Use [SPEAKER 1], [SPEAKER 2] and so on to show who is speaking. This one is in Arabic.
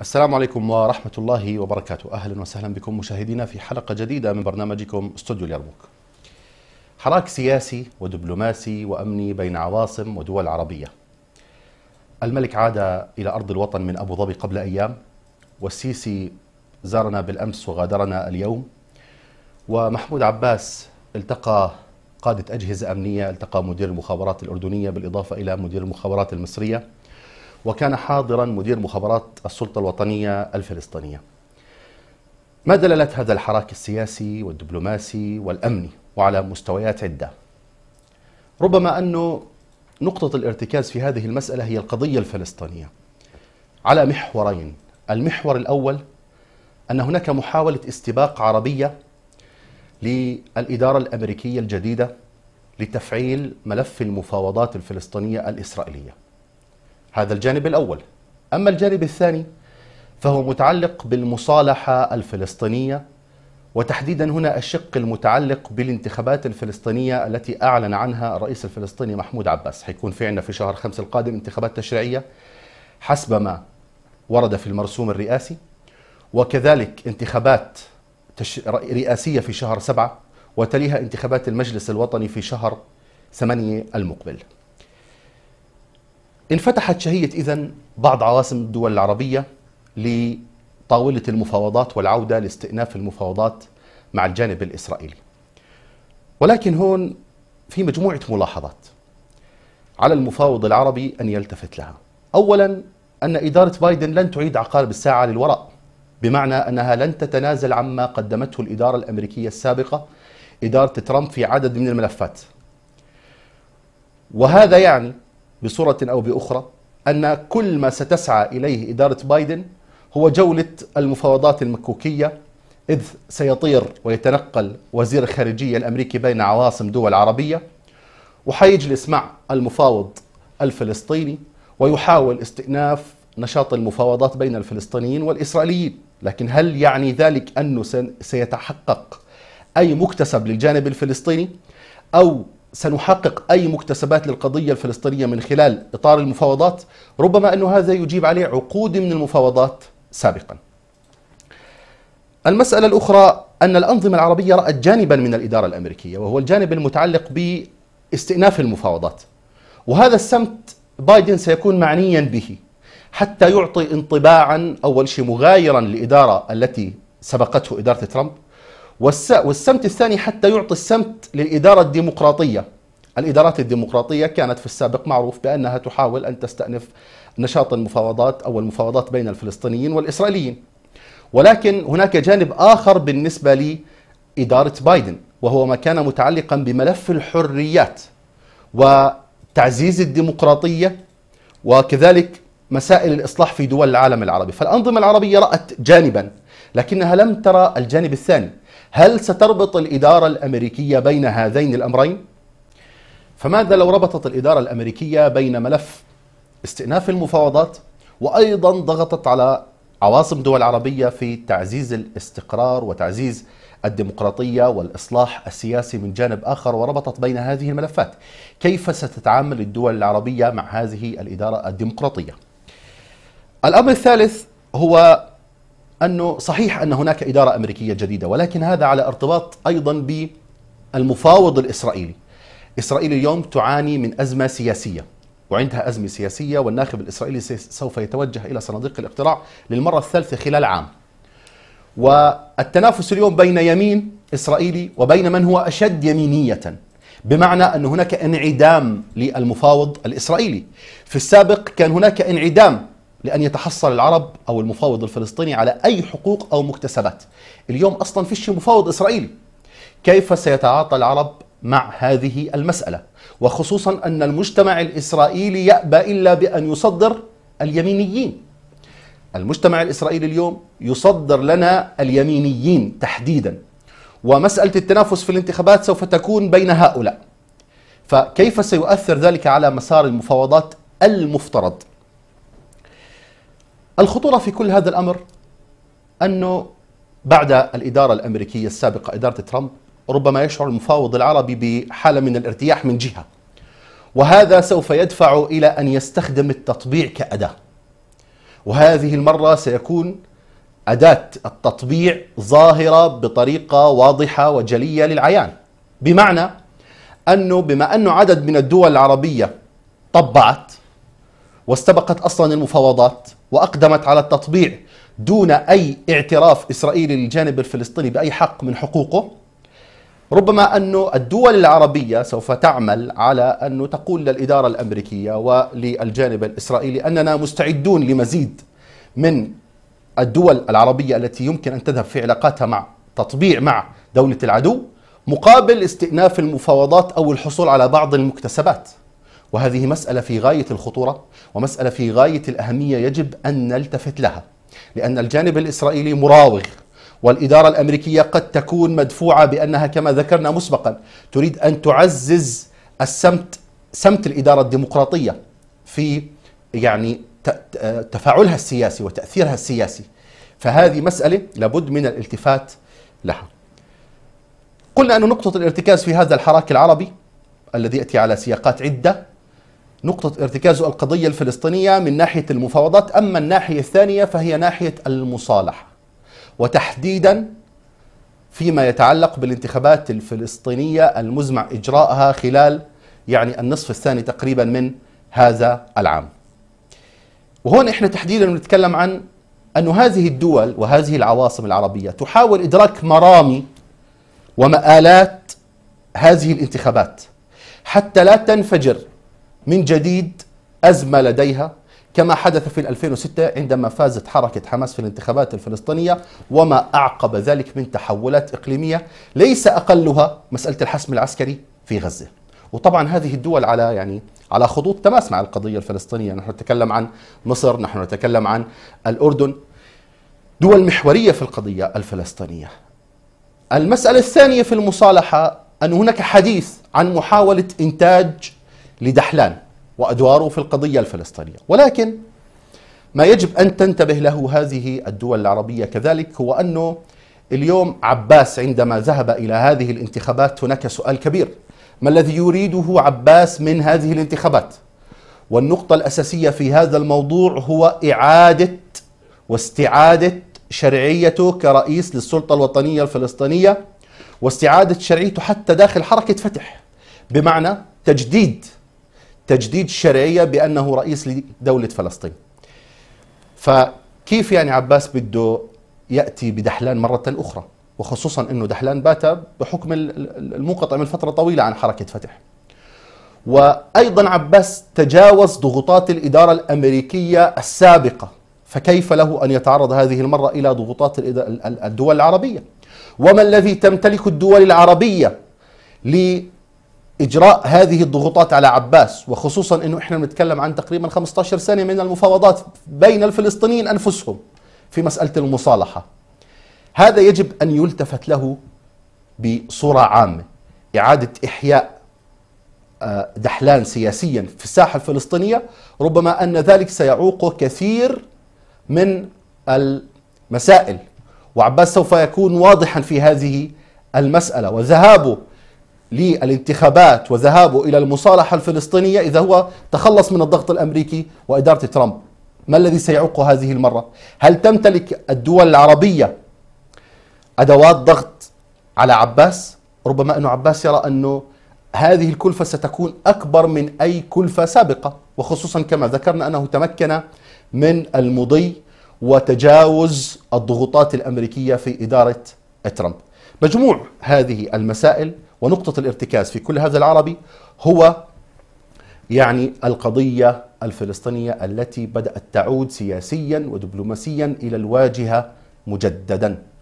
[SPEAKER 1] السلام عليكم ورحمة الله وبركاته أهلا وسهلا بكم مشاهدينا في حلقة جديدة من برنامجكم استوديو اليرموك حراك سياسي ودبلوماسي وأمني بين عواصم ودول عربية الملك عاد إلى أرض الوطن من أبو ظبي قبل أيام والسيسي زارنا بالأمس وغادرنا اليوم ومحمود عباس التقى قادة أجهزة أمنية التقى مدير المخابرات الأردنية بالإضافة إلى مدير المخابرات المصرية وكان حاضرا مدير مخابرات السلطة الوطنية الفلسطينية ما دلالات هذا الحراك السياسي والدبلوماسي والأمني وعلى مستويات عدة ربما أنه نقطة الارتكاز في هذه المسألة هي القضية الفلسطينية على محورين المحور الأول أن هناك محاولة استباق عربية للإدارة الأمريكية الجديدة لتفعيل ملف المفاوضات الفلسطينية الإسرائيلية هذا الجانب الأول أما الجانب الثاني فهو متعلق بالمصالحة الفلسطينية وتحديدا هنا الشق المتعلق بالانتخابات الفلسطينية التي أعلن عنها الرئيس الفلسطيني محمود عباس حيكون في عنا في شهر خمسة القادم انتخابات تشريعية حسب ما ورد في المرسوم الرئاسي وكذلك انتخابات تش... رئاسية في شهر سبعة وتليها انتخابات المجلس الوطني في شهر ثمانية المقبل انفتحت شهية إذا بعض عواصم الدول العربية لطاولة المفاوضات والعودة لاستئناف المفاوضات مع الجانب الإسرائيلي ولكن هون في مجموعة ملاحظات على المفاوض العربي أن يلتفت لها أولا أن إدارة بايدن لن تعيد عقارب الساعة للوراء بمعنى أنها لن تتنازل عما قدمته الإدارة الأمريكية السابقة إدارة ترامب في عدد من الملفات وهذا يعني بصورة أو بأخرى أن كل ما ستسعى إليه إدارة بايدن هو جولة المفاوضات المكوكية إذ سيطير ويتنقل وزير الخارجية الأمريكي بين عواصم دول عربية وحيجلس مع المفاوض الفلسطيني ويحاول استئناف نشاط المفاوضات بين الفلسطينيين والإسرائيليين لكن هل يعني ذلك أنه سيتحقق أي مكتسب للجانب الفلسطيني أو سنحقق أي مكتسبات للقضية الفلسطينية من خلال إطار المفاوضات ربما أن هذا يجيب عليه عقود من المفاوضات سابقا المسألة الأخرى أن الأنظمة العربية رأت جانبا من الإدارة الأمريكية وهو الجانب المتعلق باستئناف المفاوضات وهذا السمت بايدن سيكون معنيا به حتى يعطي انطباعا أول شيء مغايرا للإدارة التي سبقته إدارة ترامب والسمت الثاني حتى يعطي السمت للإدارة الديمقراطية الإدارات الديمقراطية كانت في السابق معروف بأنها تحاول أن تستأنف نشاط المفاوضات أو المفاوضات بين الفلسطينيين والإسرائيليين ولكن هناك جانب آخر بالنسبة لإدارة بايدن وهو ما كان متعلقا بملف الحريات وتعزيز الديمقراطية وكذلك مسائل الإصلاح في دول العالم العربي فالأنظمة العربية رأت جانبا لكنها لم ترى الجانب الثاني هل ستربط الإدارة الأمريكية بين هذين الأمرين؟ فماذا لو ربطت الإدارة الأمريكية بين ملف استئناف المفاوضات وأيضا ضغطت على عواصم دول عربية في تعزيز الاستقرار وتعزيز الديمقراطية والإصلاح السياسي من جانب آخر وربطت بين هذه الملفات كيف ستتعامل الدول العربية مع هذه الإدارة الديمقراطية الأمر الثالث هو أنه صحيح أن هناك إدارة أمريكية جديدة ولكن هذا على ارتباط أيضا بالمفاوض الإسرائيلي إسرائيل اليوم تعاني من أزمة سياسية وعندها أزمة سياسية والناخب الإسرائيلي سوف يتوجه إلى صناديق الاقتراع للمرة الثالثة خلال عام والتنافس اليوم بين يمين إسرائيلي وبين من هو أشد يمينية بمعنى أن هناك انعدام للمفاوض الإسرائيلي في السابق كان هناك انعدام لأن يتحصل العرب أو المفاوض الفلسطيني على أي حقوق أو مكتسبات اليوم أصلا شيء مفاوض إسرائيلي كيف سيتعاطى العرب مع هذه المسألة وخصوصا أن المجتمع الإسرائيلي يأبى إلا بأن يصدر اليمينيين المجتمع الإسرائيلي اليوم يصدر لنا اليمينيين تحديدا ومسألة التنافس في الانتخابات سوف تكون بين هؤلاء فكيف سيؤثر ذلك على مسار المفاوضات المفترض الخطورة في كل هذا الأمر أنه بعد الإدارة الأمريكية السابقة إدارة ترامب ربما يشعر المفاوض العربي بحالة من الارتياح من جهة وهذا سوف يدفع إلى أن يستخدم التطبيع كأداة وهذه المرة سيكون أداة التطبيع ظاهرة بطريقة واضحة وجلية للعيان بمعنى أنه بما أنه عدد من الدول العربية طبعت واستبقت أصلا المفاوضات وأقدمت على التطبيع دون أي اعتراف إسرائيلي للجانب الفلسطيني بأي حق من حقوقه ربما أن الدول العربية سوف تعمل على أن تقول للإدارة الأمريكية وللجانب الإسرائيلي أننا مستعدون لمزيد من الدول العربية التي يمكن أن تذهب في علاقاتها مع تطبيع مع دولة العدو مقابل استئناف المفاوضات أو الحصول على بعض المكتسبات وهذه مسألة في غاية الخطورة ومسألة في غاية الأهمية يجب أن نلتفت لها لأن الجانب الإسرائيلي مراوغ والإدارة الأمريكية قد تكون مدفوعة بأنها كما ذكرنا مسبقا تريد أن تعزز السمت سمت الإدارة الديمقراطية في يعني تفاعلها السياسي وتأثيرها السياسي فهذه مسألة لابد من الالتفات لها قلنا أن نقطة الارتكاز في هذا الحراك العربي الذي يأتي على سياقات عدة نقطة ارتكازه القضية الفلسطينية من ناحية المفاوضات أما الناحية الثانية فهي ناحية المصالحة وتحديدا فيما يتعلق بالانتخابات الفلسطينية المزمع إجراءها خلال يعني النصف الثاني تقريبا من هذا العام وهون إحنا تحديدا نتكلم عن أن هذه الدول وهذه العواصم العربية تحاول إدراك مرامي ومآلات هذه الانتخابات حتى لا تنفجر من جديد أزمة لديها كما حدث في 2006 عندما فازت حركة حماس في الانتخابات الفلسطينية وما أعقب ذلك من تحولات إقليمية ليس أقلها مسألة الحسم العسكري في غزة وطبعا هذه الدول على يعني على خطوط تماس مع القضية الفلسطينية نحن نتكلم عن مصر نحن نتكلم عن الأردن دول محورية في القضية الفلسطينية المسألة الثانية في المصالحة أن هناك حديث عن محاولة إنتاج لدحلان وادواره في القضيه الفلسطينيه، ولكن ما يجب ان تنتبه له هذه الدول العربيه كذلك هو انه اليوم عباس عندما ذهب الى هذه الانتخابات هناك سؤال كبير، ما الذي يريده عباس من هذه الانتخابات؟ والنقطة الأساسية في هذا الموضوع هو إعادة واستعادة شرعيته كرئيس للسلطة الوطنية الفلسطينية واستعادة شرعيته حتى داخل حركة فتح بمعنى تجديد تجديد الشرعيه بانه رئيس لدوله فلسطين. فكيف يعني عباس بده ياتي بدحلان مره اخرى وخصوصا انه دحلان بات بحكم المنقطع من فتره طويله عن حركه فتح. وايضا عباس تجاوز ضغوطات الاداره الامريكيه السابقه فكيف له ان يتعرض هذه المره الى ضغوطات الدول العربيه؟ وما الذي تمتلك الدول العربيه ل اجراء هذه الضغوطات على عباس وخصوصا انه احنا بنتكلم عن تقريبا 15 سنه من المفاوضات بين الفلسطينيين انفسهم في مساله المصالحه. هذا يجب ان يلتفت له بصوره عامه اعاده احياء آه، دحلان سياسيا في الساحه الفلسطينيه ربما ان ذلك سيعوق كثير من المسائل وعباس سوف يكون واضحا في هذه المساله وذهابه للانتخابات وذهابه إلى المصالحة الفلسطينية إذا هو تخلص من الضغط الأمريكي وإدارة ترامب ما الذي سيعوقه هذه المرة؟ هل تمتلك الدول العربية أدوات ضغط على عباس؟ ربما أنه عباس يرى أنه هذه الكلفة ستكون أكبر من أي كلفة سابقة وخصوصا كما ذكرنا أنه تمكن من المضي وتجاوز الضغوطات الأمريكية في إدارة ترامب مجموع هذه المسائل ونقطة الارتكاز في كل هذا العربي هو يعني القضية الفلسطينية التي بدأت تعود سياسيا ودبلوماسيا إلى الواجهة مجددا